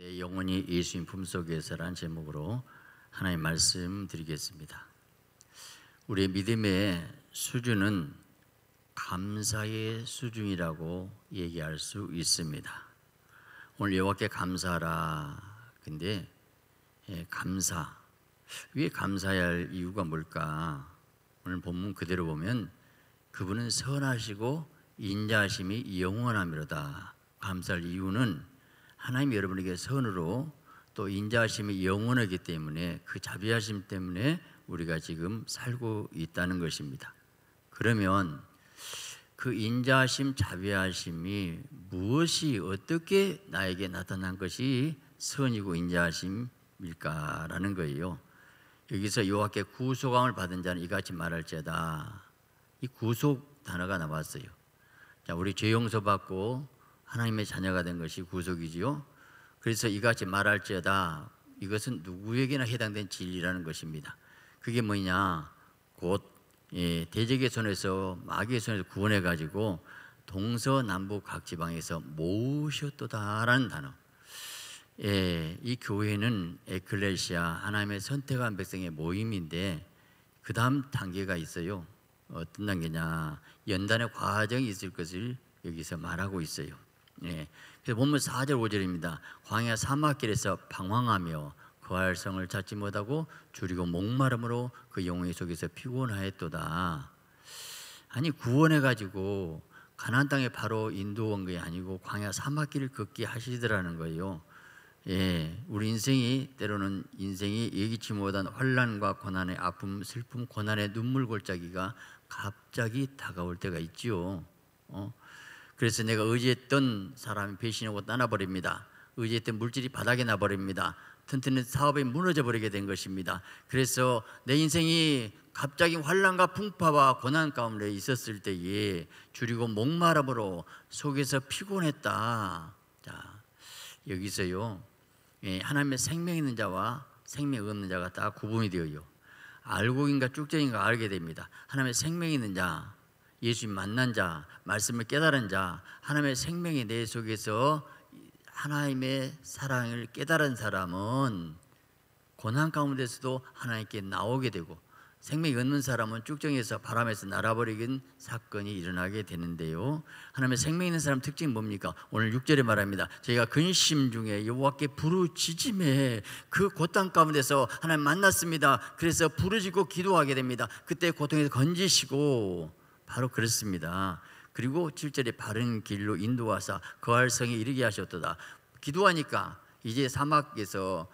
내 영혼이 예수님 품속에서란 제목으로 하나님 말씀 드리겠습니다. 우리의 믿음의 수준은 감사의 수준이라고 얘기할 수 있습니다. 오늘 여호와께 감사라. 근데 예, 감사 왜 감사해야 할 이유가 뭘까? 오늘 본문 그대로 보면 그분은 선하시고 인자심이 영원함이로다. 감사할 이유는 하나님 여러분에게 선으로 또 인자하심이 영원하기 때문에 그 자비하심 때문에 우리가 지금 살고 있다는 것입니다. 그러면 그 인자하심, 자비하심이 무엇이 어떻게 나에게 나타난 것이 선이고 인자하심일까라는 거예요. 여기서 요한께 구속함을 받은 자는 이같이 말할지다이 구속 단어가 나왔어요. 자, 우리 죄 용서 받고 하나님의 자녀가 된 것이 구속이지요. 그래서 이같이 말할지어다 이것은 누구에게나 해당된 진리라는 것입니다. 그게 뭐냐? 곧 예, 대적의 손에서 마귀의 손에서 구원해 가지고 동서남북 각 지방에서 모으셨도다라는 단어. 예, 이 교회는 에클레시아 하나님의 선택한 백성의 모임인데 그 다음 단계가 있어요. 어떤 단계냐? 연단의 과정이 있을 것을 여기서 말하고 있어요. 예. 그래서 본문 4절 5절입니다. 광야 사막길에서 방황하며 거할성을 그 찾지 못하고 줄이고 목마름으로 그 영웅의 속에서 피곤하였도다. 아니 구원해 가지고 가나안 땅에 바로 인도한 게 아니고 광야 사막길을 걷게 하시더라는 거예요. 예, 우리 인생이 때로는 인생이 예기치 못한 환란과 고난의 아픔, 슬픔, 고난의 눈물 골짜기가 갑자기 다가올 때가 있지요. 어? 그래서 내가 의지했던 사람이 배신하고 떠나버립니다. 의지했던 물질이 바닥에 나버립니다. 튼튼한 사업이 무너져 버리게 된 것입니다. 그래서 내 인생이 갑자기 환란과 풍파와 고난 가운데 있었을 때에 줄이고 목마름으로 속에서 피곤했다. 자 여기서요 예, 하나님의 생명 있는 자와 생명 없는 자가 다 구분이 되어요. 알고인가 쭉정인가 알게 됩니다. 하나님의 생명 있는 자 예수님 만난 자, 말씀을 깨달은 자, 하나님의 생명이 내 속에서 하나님의 사랑을 깨달은 사람은 고난 가운데서도 하나님께 나오게 되고 생명이 없는 사람은 쭉정해서 바람에서 날아버리긴 사건이 일어나게 되는데요. 하나님의 생명 있는 사람 특징이 뭡니까? 오늘 6절에 말합니다. 저희가 근심 중에 여호와께 부르짖음에 그 고통 가운데서 하나님 만났습니다. 그래서 부르짖고 기도하게 됩니다. 그때 고통에서 건지시고 바로 그렇습니다. 그리고 7절에 바른 길로 인도하사 거할성에 이르게 하셨도다. 기도하니까 이제 사막에서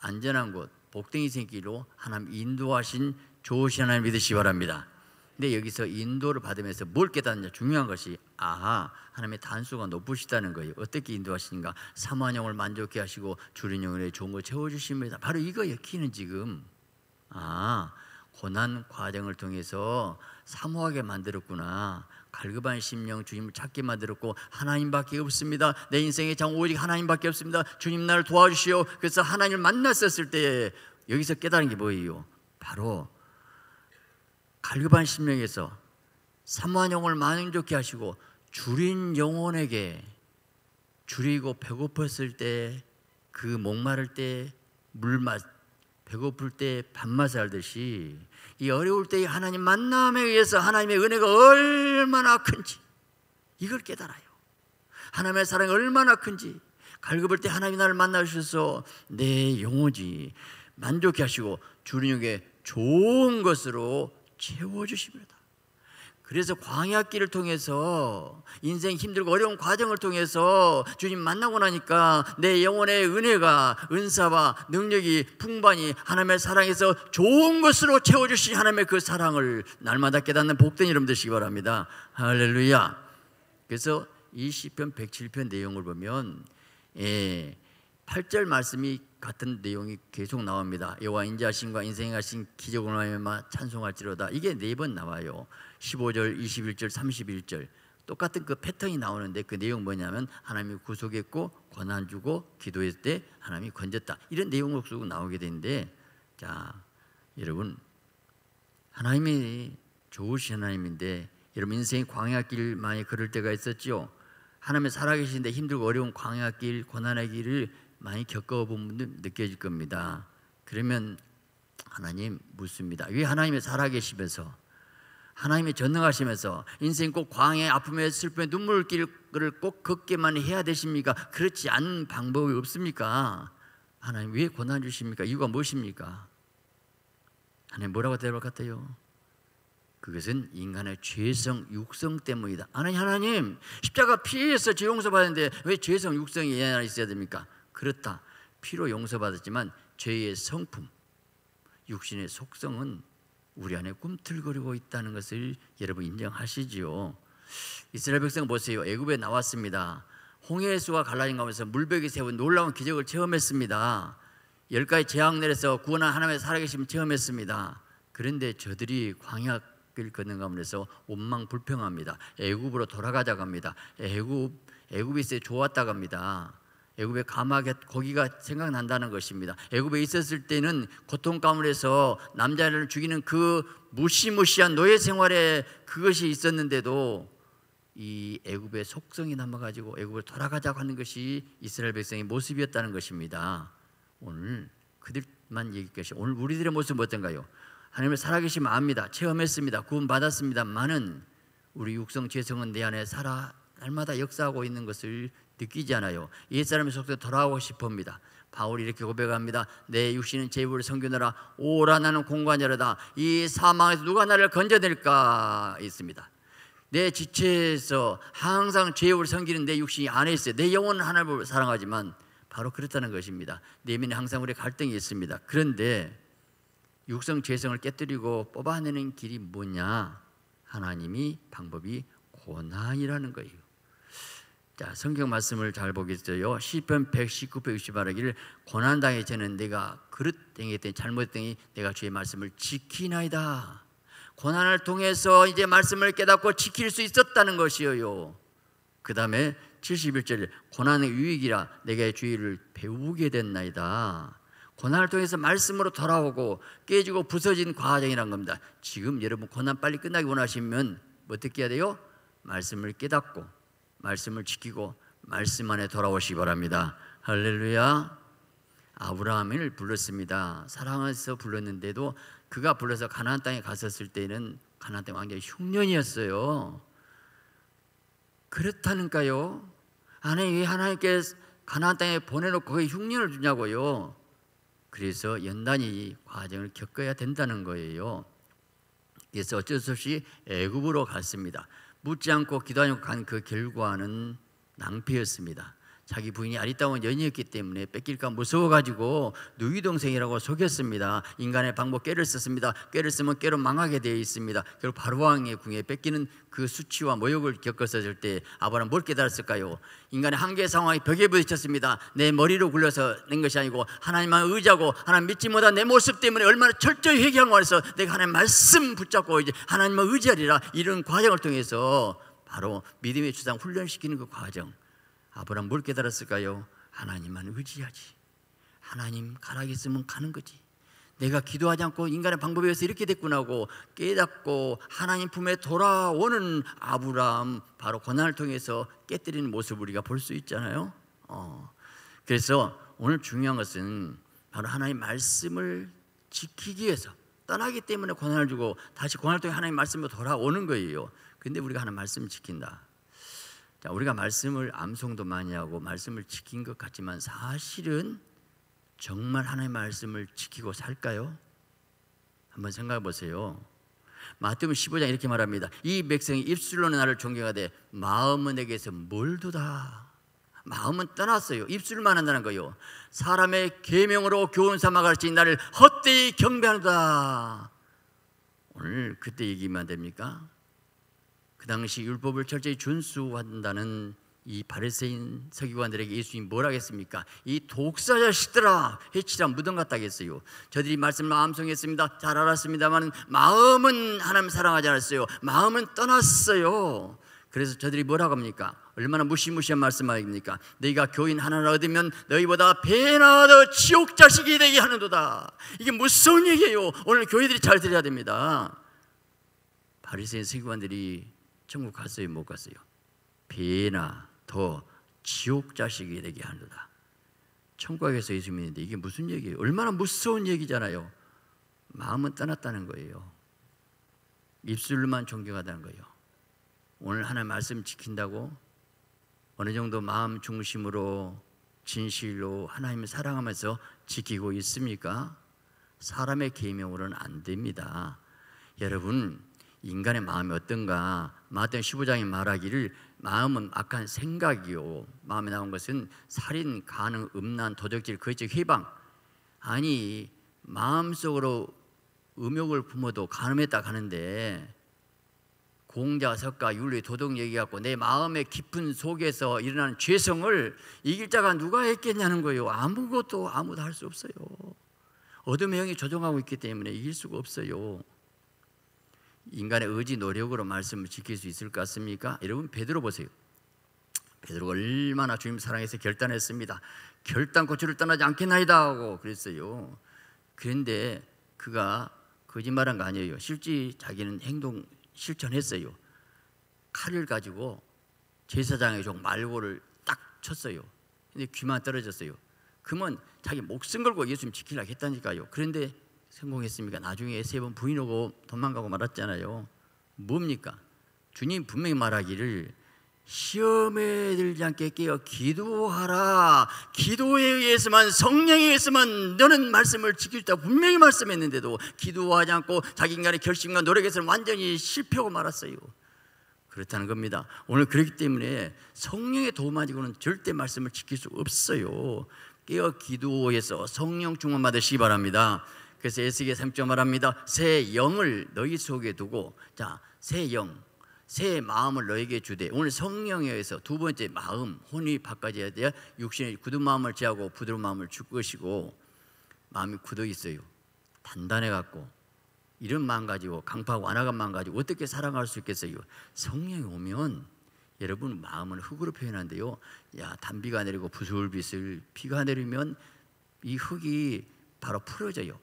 안전한 곳 복댕이 생길로 하나님 인도하신 좋으신 하나님 믿으시기 바랍니다. 근데 여기서 인도를 받으면서 뭘 깨닫느냐 중요한 것이 아하 하나님의 단수가 높으시다는 거예요. 어떻게 인도하시는가? 사만형을 만족해 하시고 주린형을 좋은 걸 채워주십니다. 바로 이거예요. 키는 지금 아 고난 과정을 통해서 사모하게 만들었구나. 갈급한 심령 주님을 찾게 만들었고 하나님밖에 없습니다. 내 인생의 장 오직 하나님밖에 없습니다. 주님 나를 도와주시오. 그래서 하나님을 만났었을 때 여기서 깨달은 게 뭐예요? 바로 갈급한 심령에서 사모한 영혼을 만족케 하시고 줄인 영혼에게 줄이고 배고팠을 때 그 목마를 때 물 맛 배고플 때 밥맛을 알듯이 이 어려울 때의 하나님 만남에 의해서 하나님의 은혜가 얼마나 큰지 이걸 깨달아요. 하나님의 사랑이 얼마나 큰지 갈급할때 하나님 나를 만나셔서 내 영혼이 만족해 하시고 주님에게 좋은 것으로 채워주십니다. 그래서 광야길을 통해서 인생 힘들고 어려운 과정을 통해서 주님 만나고 나니까 내 영혼의 은혜가 은사와 능력이 풍반이 하나님의 사랑에서 좋은 것으로 채워주신 하나님의 그 사랑을 날마다 깨닫는 복된 이름 되시기 바랍니다. 할렐루야. 그래서 이 시편 107편 내용을 보면 예, 8절 말씀이 같은 내용이 계속 나옵니다. 여호와 인자하신과 인생하신 기적을 하며 찬송할지로다. 이게 네 번 나와요. 15절, 21절, 31절 똑같은 그 패턴이 나오는데 그 내용 뭐냐면 하나님이 구속했고 권한 주고 기도했을 때 하나님이 건졌다 이런 내용으로 쓰고 나오게 되는데 자 여러분 하나님이 좋으신 하나님인데 여러분 인생이 광야길 많이 걸을 때가 있었지요 하나님이 살아계신데 힘들고 어려운 광야길 권한의 길을 많이 겪어본 분들 느껴질 겁니다 그러면 하나님 묻습니다 왜 하나님이 살아계시면서 하나님의 전능하시면서 인생 꼭 광해, 아픔에, 슬픔에, 눈물길을 꼭걷게만 해야 되십니까? 그렇지 않은 방법이 없습니까? 하나님 왜 고난 주십니까? 이유가 무엇입니까? 하나님 뭐라고 대답할 것 같아요? 그것은 인간의 죄성 육성 때문이다. 아니 하나님 십자가 피해서 죄 용서받는데 왜 죄성 육성이 얘나 있어야 됩니까? 그렇다. 피로 용서받았지만 죄의 성품, 육신의 속성은 우리 안에 꿈틀거리고 있다는 것을 여러분 인정하시지요. 이스라엘 백성 보세요. 애굽에 나왔습니다. 홍해수가 갈라진 가운서 물벽이 세운 놀라운 기적을 체험했습니다. 열 가지 재앙 내려서 구원한 하나님의 살아계심 체험했습니다. 그런데 저들이 광약을 걷는 가운데서 원망 불평합니다. 애굽으로 돌아가자고 니다 애굽 애굽이 세 좋았다고 니다 애굽의 가마겟 거기가 생각난다는 것입니다. 애굽에 있었을 때는 고통 가물에서 남자를 죽이는 그 무시무시한 노예 생활에 그것이 있었는데도 이 애굽의 속성이 남아 가지고 애굽을 돌아가자고 하는 것이 이스라엘 백성의 모습이었다는 것입니다. 오늘 그들만 얘기 것이 오늘 우리들의 모습은 어떤가요? 하나님의 살아계심 압니다. 체험했습니다. 구원받았습니다만은 우리 육성 죄성은 내 안에 살아 날마다 역사하고 있는 것을 느끼지 않아요. 옛사람의 속도 돌아오고 싶습니다. 바울이 이렇게 고백합니다. 내 육신은 제입으 섬기느라 오라 나는 공관이라다. 이 사망에서 누가 나를 건져낼까 있습니다. 내 지체에서 항상 죄업을 섬기는 내 육신이 안에 있어요. 내 영혼은 하나님을 사랑하지만 바로 그렇다는 것입니다. 내면에 항상 우리 갈등이 있습니다. 그런데 육성 죄성을 깨뜨리고 뽑아내는 길이 뭐냐? 하나님이 방법이 고난이라는 거예요. 자, 성경 말씀을 잘 보겠어요. 시편 119편 60말하기를 고난 당에 저는 내가 그릇 땡했더니 잘못했더니 내가 주의 말씀을 지키나이다. 고난을 통해서 이제 말씀을 깨닫고 지킬 수 있었다는 것이에요. 그 다음에 71절 고난의 유익이라 내게 주의를 배우게 됐나이다. 고난을 통해서 말씀으로 돌아오고 깨지고 부서진 과정이란 겁니다. 지금 여러분 고난 빨리 끝나기 원하시면 어떻게 해야 돼요? 말씀을 깨닫고 말씀을 지키고 말씀 안에 돌아오시기 바랍니다. 할렐루야. 아브라함을 불렀습니다. 사랑해서 불렀는데도 그가 불러서 가나안 땅에 갔었을 때는 가나안 땅완전 흉년이었어요. 그렇다니까요. 아니 왜 하나님께 가나안 땅에 보내놓고 그 흉년을 주냐고요. 그래서 연단이 과정을 겪어야 된다는 거예요. 그래서 어쩔 수 없이 애굽으로 갔습니다. 묻지 않고 기도 하고 간 그 결과는 낭패였습니다. 자기 부인이 아리따운 연이었기 때문에 뺏길까 무서워가지고 누이 동생이라고 속였습니다. 인간의 방법 꾀를 썼습니다. 꾀를 쓰면 꾀로 망하게 되어 있습니다. 결국 바로왕의 궁에 뺏기는 그 수치와 모욕을 겪었을 때 아브라함 뭘 깨달았을까요? 인간의 한계 상황이 벽에 부딪혔습니다. 내 머리로 굴려서 낸 것이 아니고 하나님만 의지고 하나님 믿지 못한 내 모습 때문에 얼마나 철저히 회개한 거에서 내가 하나님 말씀 붙잡고 이제 하나님만 의지하리라 이런 과정을 통해서 바로 믿음의 주장 훈련시키는 그 과정 아브라함 뭘 깨달았을까요? 하나님만 의지하지. 하나님 가라겠으면 가는 거지. 내가 기도하지 않고 인간의 방법에 의해서 이렇게 됐구나 고 깨닫고 하나님 품에 돌아오는 아브라함 바로 고난을 통해서 깨뜨리는 모습 우리가 볼 수 있잖아요. 어. 그래서 오늘 중요한 것은 바로 하나님 말씀을 지키기 위해서 떠나기 때문에 고난을 주고 다시 고난을 통해 하나님 말씀으로 돌아오는 거예요. 근데 우리가 하나님 말씀을 지킨다. 자, 우리가 말씀을 암송도 많이 하고 말씀을 지킨 것 같지만 사실은 정말 하나님의 말씀을 지키고 살까요? 한번 생각해 보세요. 마태음 15장 이렇게 말합니다. 이 백성이 입술로는 나를 존경하되 마음은 내게서 멀도다. 마음은 떠났어요. 입술만 한다는 거요. 사람의 계명으로 교훈 삼아 가르 나를 헛되이 경배하다 오늘 그때 얘기만 됩니까? 당시 율법을 철저히 준수한다는 이 바리새인 서기관들에게 예수님 뭐라겠습니까? 이 독사 자식들아 해치라 무덤 같다겠어요. 저들이 말씀을 암송했습니다. 잘 알았습니다만 마음은 하나님 사랑하지 않았어요. 마음은 떠났어요. 그래서 저들이 뭐라고 합니까? 얼마나 무시무시한 말씀 아닙니까? 너희가 교인 하나를 얻으면 너희보다 배나 더 지옥 자식이 되게 하는도다. 이게 무슨 얘기예요? 오늘 교회들이 잘 들어야 됩니다. 바리새인 서기관들이 천국 갔어요 못 갔어요? 비나 더 지옥 자식이 되게 하느라 천국에서 예수 믿는데 이게 무슨 얘기예요? 얼마나 무서운 얘기잖아요 마음은 떠났다는 거예요 입술만 존경하다는 거예요 오늘 하나님 말씀 지킨다고 어느 정도 마음 중심으로 진실로 하나님을 사랑하면서 지키고 있습니까? 사람의 계명으로는 안 됩니다. 여러분 인간의 마음이 어떤가 마태복음 15장에 말하기를 마음은 악한 생각이요 마음에 나온 것은 살인, 가능, 음란, 도적질, 거짓, 희방 아니 마음속으로 음욕을 품어도 가늠했다 가는데 공자, 석가, 윤리, 도덕 얘기하고 내 마음의 깊은 속에서 일어나는 죄성을 이 길자가 누가 했겠냐는 거예요 아무것도 아무도 할 수 없어요 어둠의 영이 조종하고 있기 때문에 이길 수가 없어요 인간의 의지 노력으로 말씀을 지킬 수 있을 것 같습니까? 여러분 베드로 보세요. 베드로가 얼마나 주님 사랑해서 결단했습니다. 결단코 주를 떠나지 않겠나이다 하고 그랬어요. 그런데 그가 거짓말한 거 아니에요. 실제 자기는 행동 실천했어요. 칼을 가지고 제사장의 종 말고를 딱 쳤어요. 근데 귀만 떨어졌어요. 그러면 자기 목숨 걸고 예수님 지키려고 했다니까요. 그런데 성공했습니까? 나중에 세 번 부인하고 도망가고 말았잖아요. 뭡니까? 주님 분명히 말하기를 시험에 들지 않게 깨어 기도하라. 기도에 의해서만 성령에 의해서만 너는 말씀을 지킬 수다 분명히 말씀했는데도 기도하지 않고 자기인간의 결심과 노력에서 완전히 실패하고 말았어요. 그렇다는 겁니다. 오늘 그렇기 때문에 성령의 도움 아니고는 절대 말씀을 지킬 수 없어요. 깨어 기도해서 성령 충만 받으시기 바랍니다. 그래서 예수께 삼절 말합니다. 새 영을 너희 속에 두고 자, 새 영, 새 마음을 너에게 주되 오늘 성령에 의해서 두 번째 마음, 혼이 바꿔져야 돼야 육신의 굳은 마음을 제하고 부드러운 마음을 줄 것이고 마음이 굳어 있어요. 단단해 갖고 이런 마음 가지고 강팍 완화감 마음 가지고 어떻게 사랑할 수 있겠어요? 성령이 오면 여러분 마음을 흙으로 표현한대요. 야 단비가 내리고 부슬부슬 비가 내리면 이 흙이 바로 풀어져요.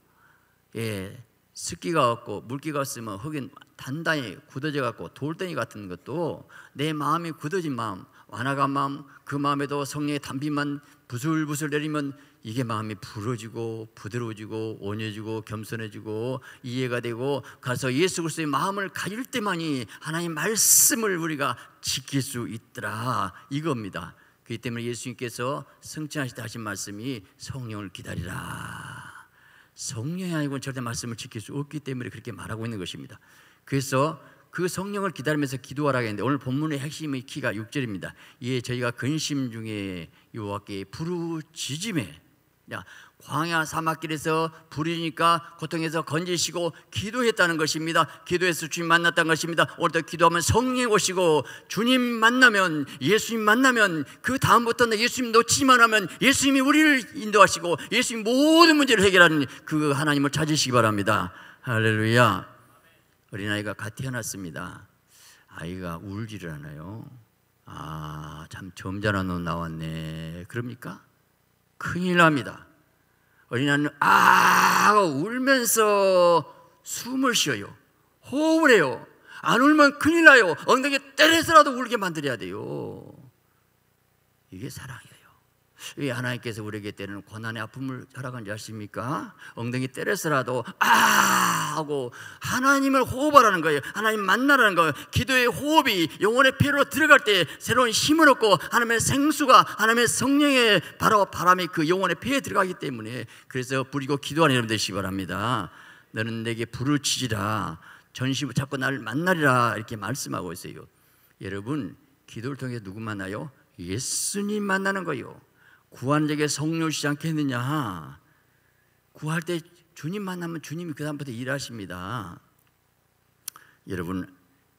예, 습기가 없고 물기가 없으면 흙이 단단히 굳어져 갖고 돌덩이 같은 것도 내 마음이 굳어진 마음, 완화가 마음, 그 마음에도 성령의 단비만 부슬부슬 내리면 이게 마음이 부러지고 부드러워지고 온유해지고 겸손해지고 이해가 되고 가서 예수 그리스도의 마음을 가질 때만이 하나님 말씀을 우리가 지킬 수 있더라 이겁니다. 그렇기 때문에 예수님께서 성천하시다 하신 말씀이 성령을 기다리라. 성령이 아니고는 절대 말씀을 지킬 수 없기 때문에 그렇게 말하고 있는 것입니다. 그래서 그 성령을 기다리면서 기도하라 했는데 오늘 본문의 핵심의 키가 6절입니다. 이에 저희가 근심 중에 여호와께 부르짖음에 야, 광야 사막길에서 부르니까 고통에서 건지시고 기도했다는 것입니다. 기도해서 주님 만났다는 것입니다. 오늘도 기도하면 성령 오시고 주님 만나면 예수님 만나면 그 다음부터는 예수님 놓치지만 하면 예수님이 우리를 인도하시고 예수님 모든 문제를 해결하는 그 하나님을 찾으시기 바랍니다. 할렐루야. 어린아이가 갓 태어났습니다. 아이가 울지를 않아요. 아, 참 점잖은 놈 나왔네. 그럽니까? 큰일 납니다. 어린아이는 아 울면서 숨을 쉬어요. 호흡을 해요. 안 울면 큰일 나요. 엉덩이 때려서라도 울게 만들어야 돼요. 이게 사랑이에요. 왜 하나님께서 우리에게 때는 고난의 아픔을 허락한 줄 아십니까? 엉덩이 때려서라도 아 하고 하나님을 호흡하라는 거예요. 하나님 만나라는 거예요. 기도의 호흡이 영혼의 피로 들어갈 때 새로운 힘을 얻고 하나님의 생수가 하나님의 성령의 바로 바람이 그 영혼의 피에 들어가기 때문에 그래서 부리고 기도하는 여러분 되시기 바랍니다. 너는 내게 불을 치지라 전심을 찾고 나를 만나리라 이렇게 말씀하고 있어요. 여러분 기도를 통해 누구 만나요? 예수님 만나는 거요. 구한 적에 성료시지 않겠느냐 구할 때 주님 만나면 주님이 그 다음부터 일하십니다 여러분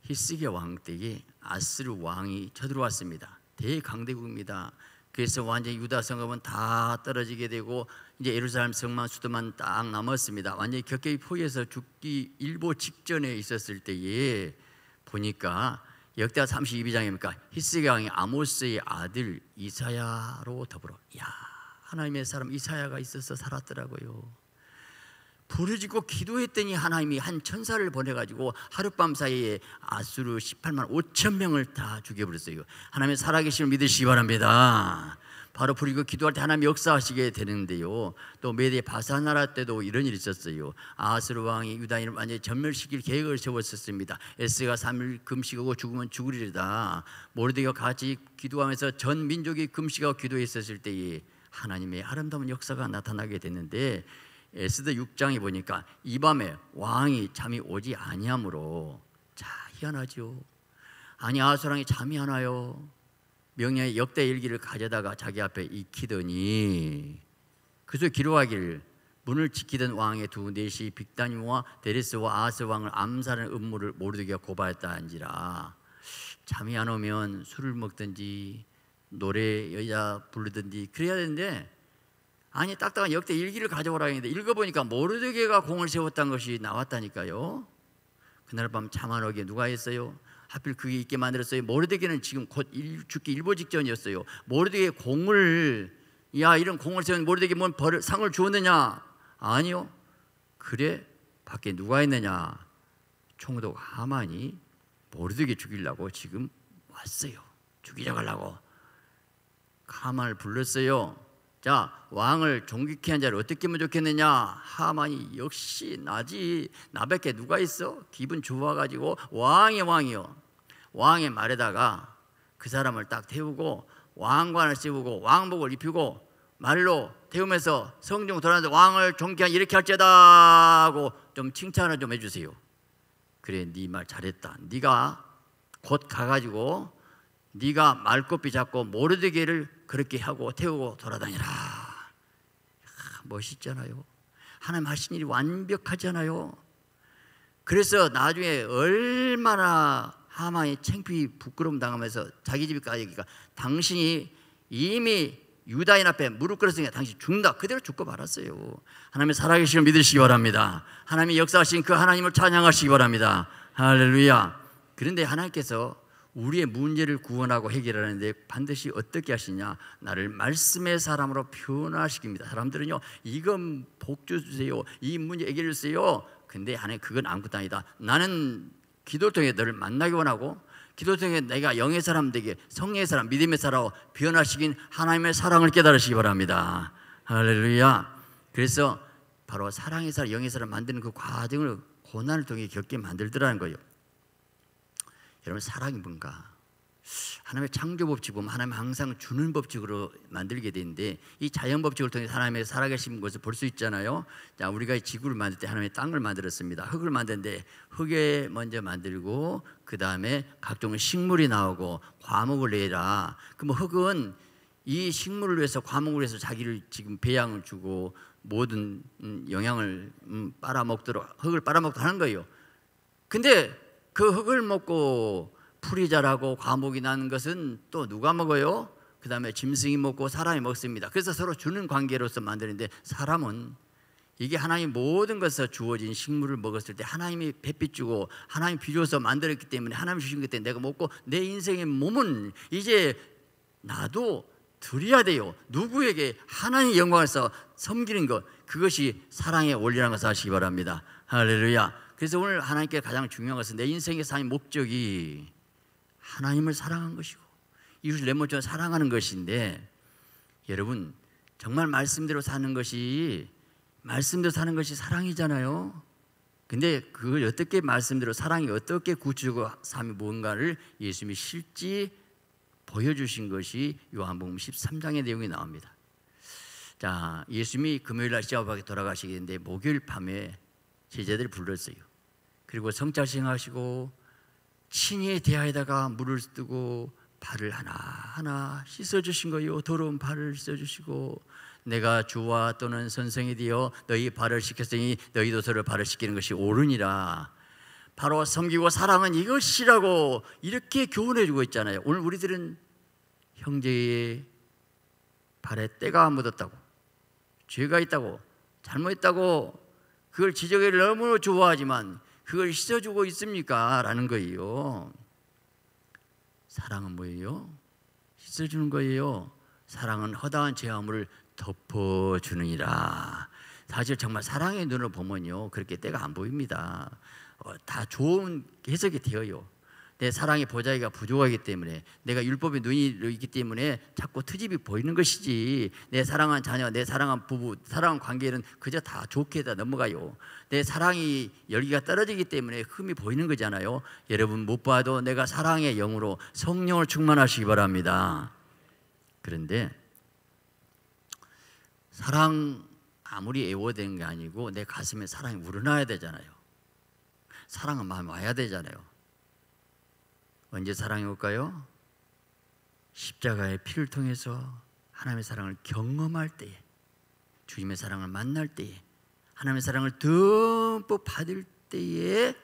히스기야 왕 때에 아스르 왕이 쳐들어왔습니다 대강대국입니다 그래서 완전히 유다 성읍은 다 떨어지게 되고 이제 예루살렘 성만 수도만 딱 남았습니다. 완전히 격격이 포위해서 죽기 일보 직전에 있었을 때에 보니까 역대하 32장입니까? 히스기 왕이 아모스의 아들 이사야로 더불어 야 하나님의 사람 이사야가 있어서 살았더라고요. 부르짖고 기도했더니 하나님이 한 천사를 보내가지고 하룻밤 사이에 아수르 18만 5천 명을 다 죽여버렸어요. 하나님의 살아계심을 믿으시기 바랍니다. 바로 부리고 기도할 때 하나님 역사하시게 되는데요. 또 메대 바사 나라 때도 이런 일이 있었어요. 아하스르 왕이 유다인을 완전히 전멸시킬 계획을 세웠었습니다. 에스가 3일 금식하고 죽으면 죽으리다. 모르드가 같이 기도하면서 전 민족이 금식하고 기도했었을 때에 하나님의 아름다운 역사가 나타나게 되는데 에스더 6장에 보니까 이 밤에 왕이 잠이 오지 아니하므로 자희한하지 아니 아하스랑이 잠이 안 와요. 명의 역대 일기를 가져다가 자기 앞에 익히더니 그저 기록하길 문을 지키던 왕의 두 내시 빅다니와 데레스와 아하스 왕을 암살하는 음모를 모르드기가 고발했다한지라 잠이 안 오면 술을 먹든지 노래 여자 부르든지 그래야 되는데 아니 딱딱한 역대 일기를 가져오라 했는데 읽어보니까 모르드게가 공을 세웠다는 것이 나왔다니까요 그날 밤 잠 안 오게 누가 했어요? 하필 그게 있게 만들었어요. 모르드게는 지금 곧 죽기 일보 직전이었어요. 모르드게 공을 야 이런 공을 세운 모르드게 뭔 뭐 벌을 상을 주었느냐? 아니요. 그래 밖에 누가 있느냐? 총독 하만이 모르드게 죽이려고 지금 왔어요. 죽이자 가려고. 하만을 불렀어요. 자 왕을 종기케한 자를 어떻게 하면 좋겠느냐 하만이 역시 나지 나밖에 누가 있어 기분 좋아가지고 왕의 왕이요 왕의 말에다가 그 사람을 딱 태우고 왕관을 씌우고 왕복을 입히고 말로 태우면서 성중 돌아서 왕을 존귀한 이렇게 할지다 하고 좀 칭찬을 좀 해주세요 그래 네 말 잘했다 네가 곧 가가지고 네가 말꼬비 잡고 모르드기를 그렇게 하고 태우고 돌아다니라. 아, 멋있잖아요. 하나님 하신 일이 완벽하잖아요. 그래서 나중에 얼마나 하만이 창피 부끄럼 당하면서 자기 집까지 얘기가 당신이 이미 유다인 앞에 무릎 꿇었으니까 당신 죽는다. 그대로 죽고 말았어요. 하나님의 살아계심을 믿으시기 바랍니다. 하나님이 역사하신 그 하나님을 찬양하시기 바랍니다. 할렐루야. 그런데 하나님께서 우리의 문제를 구원하고 해결하는데 반드시 어떻게 하시냐? 나를 말씀의 사람으로 변화시킵니다. 사람들은요, 이건 복주 주세요. 이 문제 해결해 주세요. 근데 하나님 그건 아무것도 아니다. 나는 기도 통해 너를 만나기 원하고 기도 통해 내가 영의 사람 되게 성의 사람, 믿음의 사람으로 변화시킨 하나님의 사랑을 깨달으시기 바랍니다. 할렐루야. 그래서 바로 사랑의 사람, 영의 사람 만드는 그 과정을 고난을 통해 겪게 만들더라는 거예요. 여러분 사랑이 뭔가 하나님의 창조 법칙 은 하나님 항상 주는 법칙으로 만들게 되는데 이 자연 법칙을 통해 하나님의 살아계신 것을 볼 수 있잖아요. 자, 우리가 지구를 만들 때 하나님의 땅을 만들었습니다. 흙을 만드는데 흙에 먼저 만들고 그 다음에 각종 식물이 나오고 과목을 내라. 그럼 흙은 이 식물을 위해서 과목을 위해서 자기를 지금 배양을 주고 모든 음, 영향을 음, 빨아먹도록 흙을 빨아먹도록 하는 거예요. 근데 그 흙을 먹고 풀이 자라고 과목이 나는 것은 또 누가 먹어요? 그 다음에 짐승이 먹고 사람이 먹습니다. 그래서 서로 주는 관계로서 만드는데 사람은 이게 하나님 모든 것에서 주어진 식물을 먹었을 때 하나님이 햇빛 주고 하나님 비줘서 만들었기 때문에 하나님 주신 것때 내가 먹고 내 인생의 몸은 이제 나도 드려야 돼요. 누구에게 하나님 영광에서 섬기는 것 그것이 사랑의 원리라는 것을 아시기 바랍니다. 할렐루야. 그래서 오늘 하나님께 가장 중요한 것은 내 인생의 삶의 목적이 하나님을 사랑한 것이고 이웃을 내 몸처럼 사랑하는 것인데 여러분 정말 말씀대로 사는 것이 말씀대로 사는 것이 사랑이잖아요. 근데 그걸 어떻게 말씀대로 사랑이 어떻게 구체적으로 삶이 뭔가를 예수님이 실지 보여주신 것이 요한복음 13장의 내용이 나옵니다. 자, 예수님이 금요일 날 시아버지 돌아가시겠는데 목요일 밤에 제자들 불렀어요. 그리고 성찰생하시고 친히 대하에다가 물을 뜨고 발을 하나하나 씻어주신 거요 더러운 발을 씻어주시고 내가 주와 또는 선생이 되어 너희 발을 씻겼으니 너희도 서로 발을 씻기는 것이 옳으니라 바로 섬기고 사랑은 이것이라고 이렇게 교훈해 주고 있잖아요 오늘 우리들은 형제의 발에 때가 묻었다고 죄가 있다고 잘못했다고 그걸 지적을 너무 좋아하지만 그걸 씻어주고 있습니까? 라는 거예요. 사랑은 뭐예요? 씻어주는 거예요. 사랑은 허다한 죄함을 덮어주느니라. 사실 정말 사랑의 눈으 보면요. 그렇게 때가 안 보입니다. 어, 다 좋은 해석이 되어요. 내 사랑의 보자기가 부족하기 때문에 내가 율법의 눈이 있기 때문에 자꾸 트집이 보이는 것이지 내 사랑한 자녀, 내 사랑한 부부, 사랑한 관계는 그저 다 좋게 다 넘어가요 내 사랑이 열기가 떨어지기 때문에 흠이 보이는 거잖아요 여러분 못 봐도 내가 사랑의 영으로 성령을 충만하시기 바랍니다 그런데 사랑 아무리 애워된 게 아니고 내 가슴에 사랑이 우러나야 되잖아요 사랑은 마음에 와야 되잖아요 언제 사랑이 올까요? 십자가의 피를 통해서 하나님의 사랑을 경험할 때에 주님의 사랑을 만날 때에 하나님의 사랑을 듬뿍 받을 때에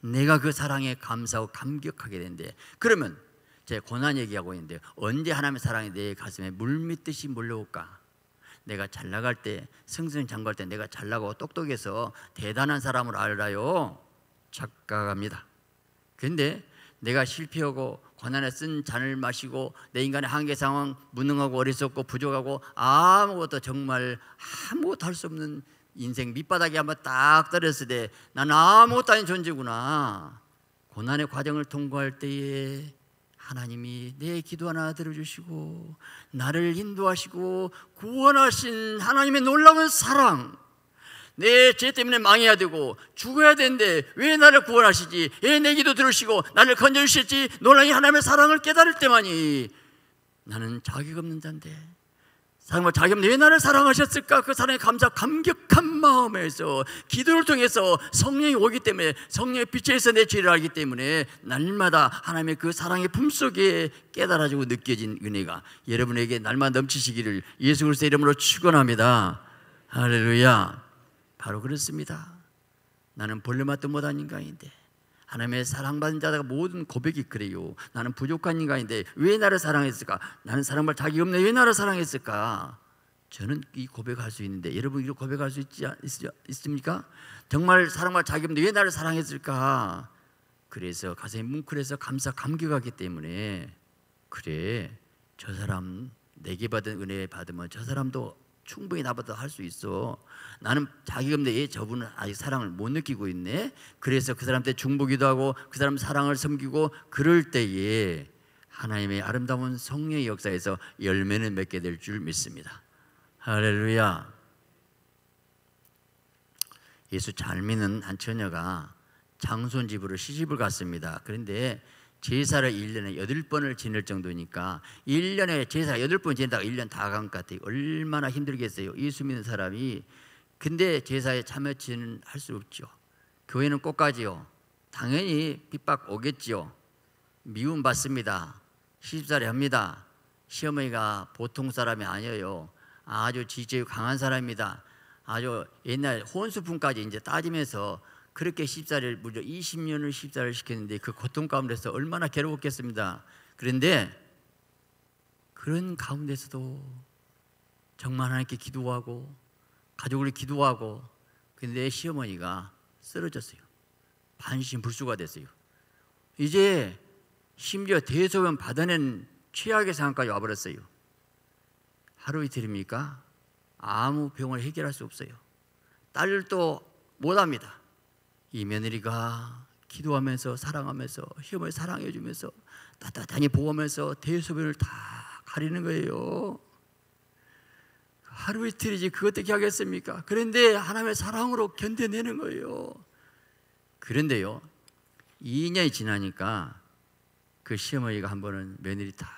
내가 그 사랑에 감사하고 감격하게 된대. 그러면 제 고난 얘기하고 있는데 언제 하나님의 사랑이 내 가슴에 물밑듯이 몰려올까? 내가 잘 나갈 때 승승장구할 때 내가 잘 나가고 똑똑해서 대단한 사람을 알아요. 착각합니다. 근데 내가 실패하고 고난에 쓴 잔을 마시고 내 인간의 한계 상황 무능하고 어리석고 부족하고 아무것도 정말 아무것도 할 수 없는 인생 밑바닥에 한번 딱 떨어졌을 때 나는 아무것도 아닌 존재구나 고난의 과정을 통과할 때에 하나님이 내 기도 하나 들어주시고 나를 인도하시고 구원하신 하나님의 놀라운 사랑 내죄 때문에 망해야 되고 죽어야 되는데 왜 나를 구원하시지? 왜내 기도 들으시고 나를 건져주실지 놀라이 하나님의 사랑을 깨달을 때만이 나는 자격 없는 자인데 정말 자기 내 나를 사랑하셨을까? 그 사랑에 감사 감격한 마음에서 기도를 통해서 성령이 오기 때문에 성령의 빛에서 내 죄를 알기 때문에 날마다 하나님의 그 사랑의 품속에 깨달아지고 느껴진 은혜가 여러분에게 날마다 넘치시기를 예수 그리스도 이름으로 축원합니다. 할렐루야. 바로 그렇습니다. 나는 본래 맛도 못한 인간인데 하나님의 사랑받은 자가 모든 고백이 그래요. 나는 부족한 인간인데 왜 나를 사랑했을까? 나는 사랑할 자격이 없네. 왜 나를 사랑했을까? 저는 이 고백할 수 있는데 여러분 이거 고백할 수 있지 있습니까? 정말 사랑할 자격이 없는데 왜 나를 사랑했을까? 그래서 가슴이 뭉클해서 감사 감격하기 때문에 그래 저 사람 내게 받은 은혜 받으면 저 사람도 충분히 나보다 할 수 있어. 나는 자기가 내 저분은 아직 사랑을 못 느끼고 있네. 그래서 그 사람한테 중보기도 하고 그 사람 사랑을 섬기고 그럴 때에 하나님의 아름다운 성령의 역사에서 열매는 맺게 될 줄 믿습니다. 할렐루야. 예수 잘 믿는 한 처녀가 장손 집으로 시집을 갔습니다. 그런데 제사를 1년에 8번을 지낼 정도니까 1년에 제사 8번 지낸다가 1년 다 간 것 같아요. 얼마나 힘들겠어요. 예수 믿는 사람이. 근데 제사에 참여치는 할 수 없죠. 교회는 꽃가지요. 당연히 핍박 오겠지요. 미움받습니다. 시집살이 합니다. 시어머니가 보통 사람이 아니에요. 아주 지지력 강한 사람입니다 아주 옛날 혼수품까지 이제 따지면서 그렇게 십자를 무려 20년을 십자를 시켰는데 그 고통 가운데서 얼마나 괴로웠겠습니다. 그런데 그런 가운데서도 정말 하나님께 기도하고 가족을 기도하고 근데 시어머니가 쓰러졌어요. 반신불수가 됐어요. 이제 심지어 대소변 받아낸 최악의 상황까지 와버렸어요. 하루 이틀입니까? 아무 병을 해결할 수 없어요. 딸도 못합니다. 이 며느리가 기도하면서 사랑하면서 시험을 사랑해 주면서 따뜻하게 보호하면서 대소변을 다 가리는 거예요. 그 하루 이틀이지 그것 어떻게 하겠습니까? 그런데 하나님의 사랑으로 견뎌내는 거예요. 그런데요, 2년이 지나니까 그 시어머니가 한 번은 며느리 다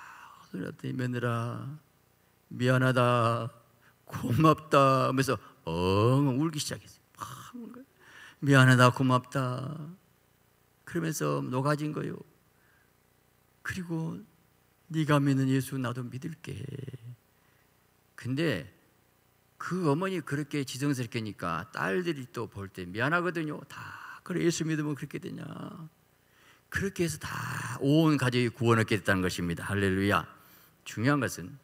소리났더니 며느라 미안하다 고맙다 하면서 엉 울기 시작했어요. 막 아, 미안하다 고맙다 그러면서 녹아진 거요 그리고 네가 믿는 예수 나도 믿을게 근데 그 어머니 그렇게 지정스럽게니까 딸들이 또 볼 때 미안하거든요 다 그래 예수 믿으면 그렇게 되냐 그렇게 해서 다 온 가족이 구원을 얻게 됐다는 것입니다 할렐루야 중요한 것은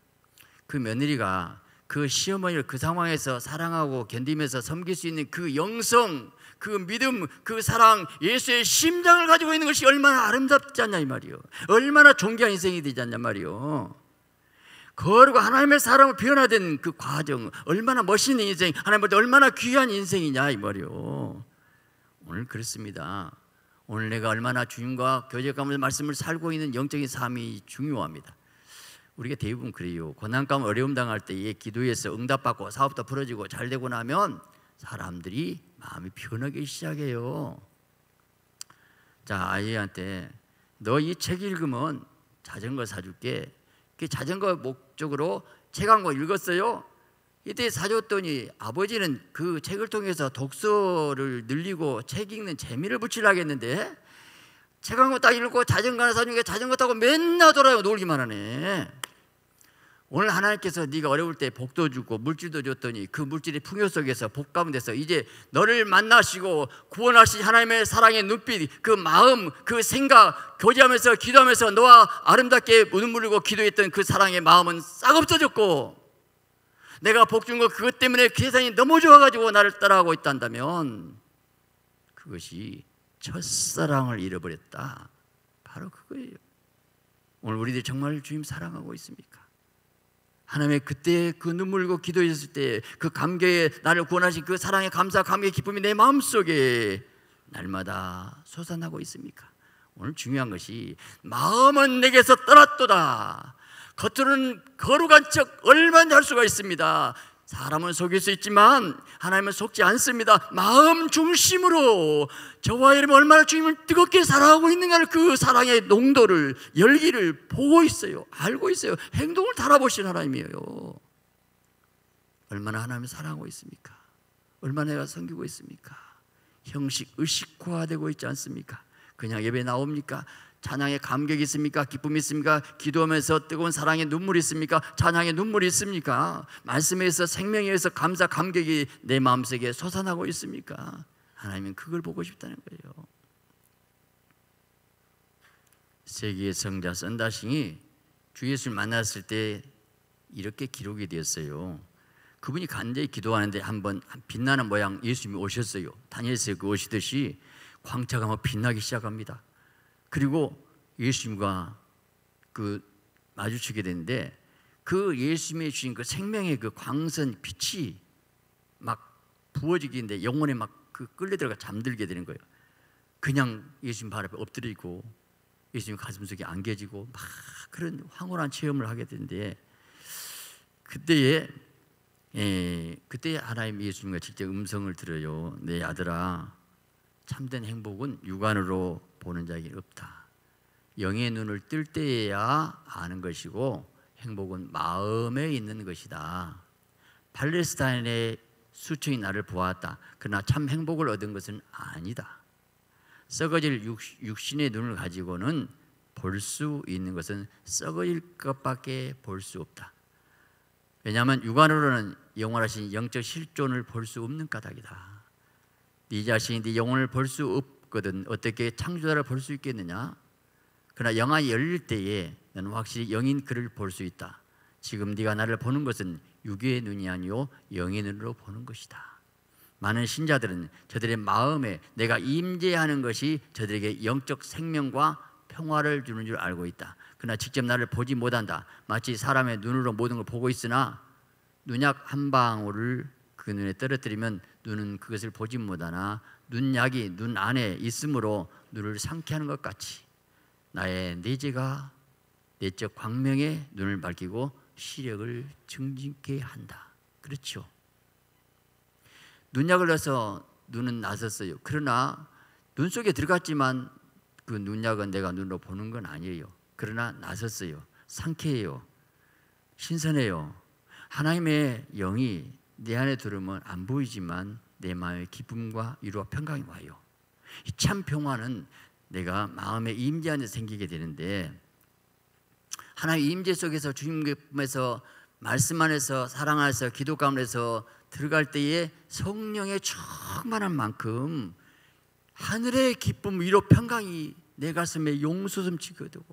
그 며느리가 그 시어머니를 그 상황에서 사랑하고 견디면서 섬길 수 있는 그 영성 그 믿음, 그 사랑, 예수의 심장을 가지고 있는 것이 얼마나 아름답지 않냐 이 말이요. 얼마나 존귀한 인생이 되지 않냐 말이요. 거룩 하나님의 사랑으로 변화된 그 과정, 얼마나 멋있는 인생, 하나님한테 얼마나 귀한 인생이냐 이 말이요. 오늘 그렇습니다. 오늘 내가 얼마나 주님과 교제감을 말씀을 살고 있는 영적인 삶이 중요합니다. 우리가 대부분 그래요. 고난감 어려움 당할 때에 기도해서 응답받고 사업도 풀어지고 잘 되고 나면 사람들이 마음이 변하기 시작해요. 자, 아이한테 너 이 책 읽으면 자전거 사줄게. 그 자전거 목적으로 책 한 권 읽었어요. 이때 사줬더니 아버지는 그 책을 통해서 독서를 늘리고 책 읽는 재미를 붙이려고 했는데 책 한 권 딱 읽고 자전거 하나 사준 게 자전거 타고 맨날 돌아요 놀기만 하네. 오늘 하나님께서 네가 어려울 때 복도 주고 물질도 줬더니 그 물질의 풍요 속에서 복 가운데서 이제 너를 만나시고 구원하신 하나님의 사랑의 눈빛 그 마음 그 생각 교제하면서 기도하면서 너와 아름답게 눈물 흘리고 기도했던 그 사랑의 마음은 싹 없어졌고 내가 복준거 그것 때문에 세상이 너무 좋아가지고 나를 따라하고 있단다면 그것이 첫사랑을 잃어버렸다 바로 그거예요 오늘 우리들이 정말 주님 사랑하고 있습니까? 하나님의 그때 그 눈물고 그 기도했을 때 그 감격에 나를 구원하신 그 사랑의 감사 감격의 기쁨이 내 마음속에 날마다 솟아나고 있습니까? 오늘 중요한 것이 마음은 내게서 떠났도다. 겉으로는 거룩한 척 얼마나 할 수가 있습니다. 사람은 속일 수 있지만 하나님은 속지 않습니다. 마음 중심으로 저와 여러분 얼마나 주님을 뜨겁게 사랑하고 있는가를 그 사랑의 농도를 열기를 보고 있어요. 알고 있어요. 행동을 달아보신 하나님이에요. 얼마나 하나님을 사랑하고 있습니까? 얼마나 내가 섬기고 있습니까? 형식 의식화되고 있지 않습니까? 그냥 예배 나옵니까? 찬양에 감격이 있습니까? 기쁨이 있습니까? 기도하면서 뜨거운 사랑의 눈물이 있습니까? 찬양의 눈물이 있습니까? 말씀에 서 생명에 서 감사 감격이 내 마음속에 솟아나고 있습니까? 하나님은 그걸 보고 싶다는 거예요. 세계의 성자 썬다싱이 주 예수를 만났을 때 이렇게 기록이 되었어요. 그분이 간절히 기도하는데 한번 빛나는 모양 예수님이 오셨어요. 다니엘서 그 오시듯이 광채가 막 빛나기 시작합니다. 그리고 예수님과 그 마주치게 되는데 그 예수님이 주신 그 생명의 그 광선 빛이 막부어지게되는데 영혼에 막 그 끌려 들어가 잠들게 되는 거예요. 그냥 예수님 발 앞에 엎드리고 예수님 가슴속에 안겨지고 막 그런 황홀한 체험을 하게 되는데 그때에 예, 그때 하나님 예수님과 직접 음성을 들어요. 내 아들아 참된 행복은 육안으로 보는 자에게 없다. 영의 눈을 뜰 때에야 아는 것이고 행복은 마음에 있는 것이다. 팔레스타인의 수층이 나를 보았다. 그러나 참 행복을 얻은 것은 아니다. 썩어질 육신의 눈을 가지고는 볼 수 있는 것은 썩어질 것밖에 볼 수 없다. 왜냐하면 육안으로는 영원하신 영적 실존을 볼 수 없는 까닭이다. 네 자신이 네 영혼을 볼수없 거든 어떻게 창조자를 볼 수 있겠느냐? 그러나 영하 열릴 때에 나는 확실히 영인 그를 볼 수 있다. 지금 네가 나를 보는 것은 육의 눈이 아니요 영의 눈으로 보는 것이다. 많은 신자들은 저들의 마음에 내가 임재하는 것이 저들에게 영적 생명과 평화를 주는 줄 알고 있다. 그러나 직접 나를 보지 못한다. 마치 사람의 눈으로 모든 걸 보고 있으나 눈약 한 방울을 그 눈에 떨어뜨리면 눈은 그것을 보지 못하나 눈약이 눈 안에 있으므로 눈을 상쾌 하는 것 같이 나의 내재가 내적 광명에 눈을 밝히고 시력을 증진케 한다. 그렇죠. 눈약을 넣어서 눈은 나섰어요. 그러나 눈 속에 들어갔지만 그 눈약은 내가 눈으로 보는 건 아니에요. 그러나 나섰어요. 상쾌해요. 신선해요. 하나님의 영이 내 안에 들어면안 보이지만 내 마음의 기쁨과 위로와 평강이 와요. 참 평화는 내가 마음의 임재 안에 생기게 되는데 하나의 임재 속에서 주님의 품에서 말씀 안에서 사랑 안에서 기도 가운데서 들어갈 때에 성령의 충만한 만큼 하늘의 기쁨 위로 평강이 내 가슴에 용수 넘치게 되고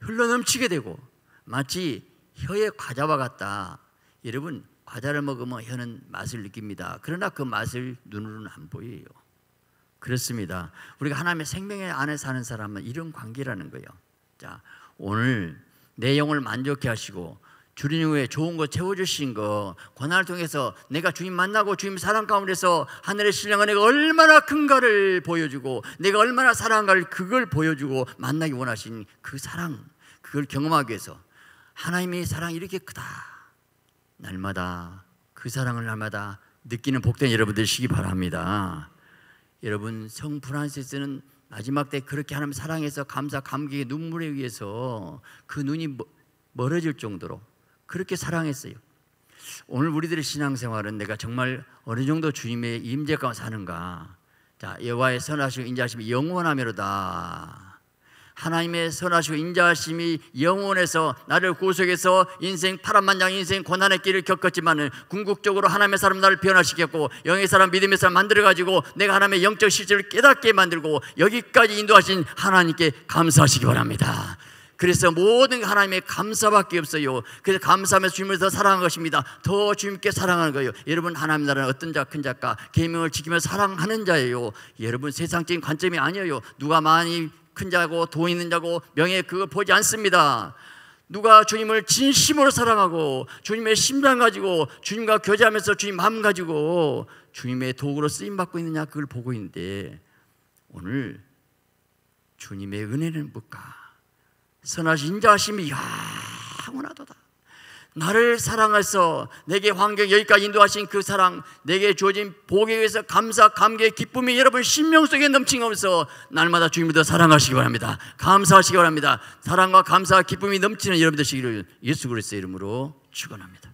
흘러 넘치게 되고 마치 혀의 과자와 같다. 여러분 과자를 먹으면 혀는 맛을 느낍니다. 그러나 그 맛을 눈으로는 안 보여요. 그렇습니다. 우리가 하나님의 생명의 안에 사는 사람은 이런 관계라는 거예요. 자, 오늘 내 영을 만족해 하시고 주님 후에 좋은 거 채워주신 거 권한을 통해서 내가 주님 만나고 주님 사랑 가운데서 하늘의 신령은 내가 얼마나 큰가를 보여주고 내가 얼마나 사랑가를 그걸 보여주고 만나기 원하신 그 사랑 그걸 경험하기 위해서 하나님의 사랑이 이렇게 크다 날마다 그 사랑을 날마다 느끼는 복된 여러분들 시기 바랍니다. 여러분 성 프란시스는 마지막 때 그렇게 하나님 사랑해서 감사 감격의 눈물에 의해서 그 눈이 멀어질 정도로 그렇게 사랑했어요. 오늘 우리들의 신앙생활은 내가 정말 어느 정도 주님의 임재 가 사는가? 자, 여호와의 선하시고 인자하심이 영원하며로다. 하나님의 선하시고 인자하심이 영원해서 나를 구속해서 인생 파란만장 인생 고난의 길을 겪었지만은 궁극적으로 하나님의 사람 나를 변화시켰고 영의 사람 믿음의 사람 만들어 가지고 내가 하나님의 영적 실질을 깨닫게 만들고 여기까지 인도하신 하나님께 감사하시기 바랍니다. 그래서 모든 하나님의 감사밖에 없어요. 그래서 감사하며서 주님을 더 사랑한 것입니다. 더 주님께 사랑하는 거예요. 여러분 하나님 나라는 어떤 자, 큰 작가, 계명을 지키며 사랑하는 자예요. 여러분 세상적인 관점이 아니에요. 누가 많이 큰 자고 돈 있는 자고 명예 그거 보지 않습니다. 누가 주님을 진심으로 사랑하고 주님의 심장 가지고 주님과 교제하면서 주님 마음 가지고 주님의 도구로 쓰임 받고 있느냐 그걸 보고 있는데 오늘 주님의 은혜는 뭘까? 선하신 인자심이 영원하도다. 나를 사랑하서 내게 환경 여기까지 인도하신 그 사랑 내게 주어진 복에 의해서 감사 감개의 기쁨이 여러분 신명 속에 넘치면서 날마다 주님을 더 사랑하시기 바랍니다 감사하시기 바랍니다 사랑과 감사와 기쁨이 넘치는 여러분 되시기를 예수 그리스도의 이름으로 축원합니다